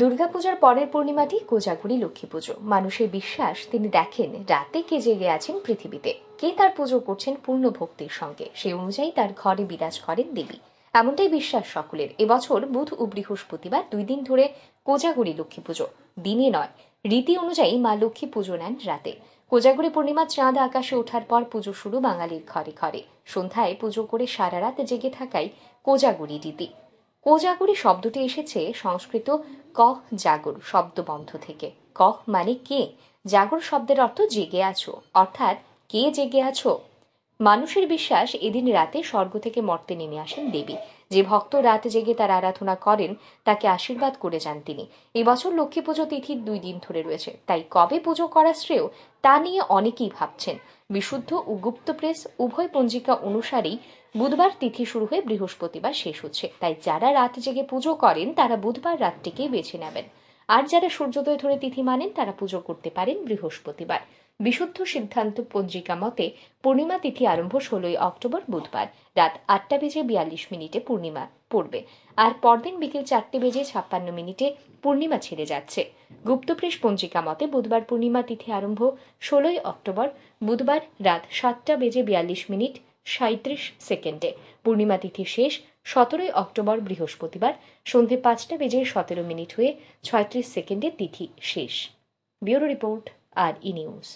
দুর্গাপূজার পরের পূর্ণিমাটি কোজাগুড়ি লক্ষ্মী পুজো মানুষের বিশ্বাস তিনি দেখেন রাতে কে জেগে আছেন পৃথিবীতে কে তার পুজো করছেন পূর্ণ ভক্তির সঙ্গে সেই অনুযায়ী তার ঘরে বিরাজ করেন দেবী এমনটাই বিশ্বাস সকলের এবছর বুধ ও বৃহস্পতিবার দুই দিন ধরে কোজাগুড়ি লক্ষ্মী পুজো দিনে নয় রীতি অনুযায়ী মা লক্ষ্মী পুজো নেন রাতে কোজাগুড়ি পূর্ণিমা চাঁদ আকাশে ওঠার পর পুজো শুরু বাঙালির ঘরে ঘরে সন্ধ্যায় পুজো করে সারা রাত জেগে থাকাই কোজাগুড়ি রীতি কোজাগরি শব্দটি এসেছে সংস্কৃত কহ জাগর শব্দবন্ধ থেকে কহ মানে কে জাগর শব্দের অর্থ জেগে আছো অর্থাৎ কে জেগে আছো মানুষের বিশ্বাস এদিন রাতে স্বর্গ থেকে মর্তে নেমে আসেন দেবী যে ভক্ত রাত জেগে তার আরাধনা করেন তাকে আশীর্বাদ করে যান তিনি এবছর লক্ষ্মী পুজো তিথির দুই দিন ধরে রয়েছে তাই কবে পুজো করা শ্রেয় তা নিয়ে অনেকেই ভাবছেন বিশুদ্ধ ও গুপ্ত প্রেস উভয় পঞ্জিকা অনুসারেই বুধবার তিথি শুরু হয়ে বৃহস্পতিবার শেষ হচ্ছে তাই যারা রাত জেগে পুজো করেন তারা বুধবার রাতটিকেই বেছে নেবেন আর যারা সূর্যোদয় ধরে তিথি মানেন তারা পুজো করতে পারেন বৃহস্পতিবার বিশুদ্ধ সিদ্ধান্ত পঞ্জিকা মতে পূর্ণিমা তিথি আরম্ভ ষোলোই অক্টোবর বুধবার রাত আটটা বেজে বিয়াল্লিশ মিনিটে পূর্ণিমা পড়বে আর পরদিন বিকেল চারটে বেজে ছাপ্পান্ন মিনিটে পূর্ণিমা ছেড়ে যাচ্ছে গুপ্তপ্রেস পঞ্জিকা মতে বুধবার পূর্ণিমা তিথি আরম্ভ ষোলোই অক্টোবর বুধবার রাত সাতটা বেজে বিয়াল্লিশ মিনিট সাঁত্রিশ সেকেন্ডে পূর্ণিমা তিথি শেষ সতেরোই অক্টোবর বৃহস্পতিবার সন্ধে পাঁচটা বেজে সতেরো মিনিট হয়ে ছয়ত্রিশ সেকেন্ডে তিথি শেষ ব্যুরো রিপোর্ট আর ই নিউজ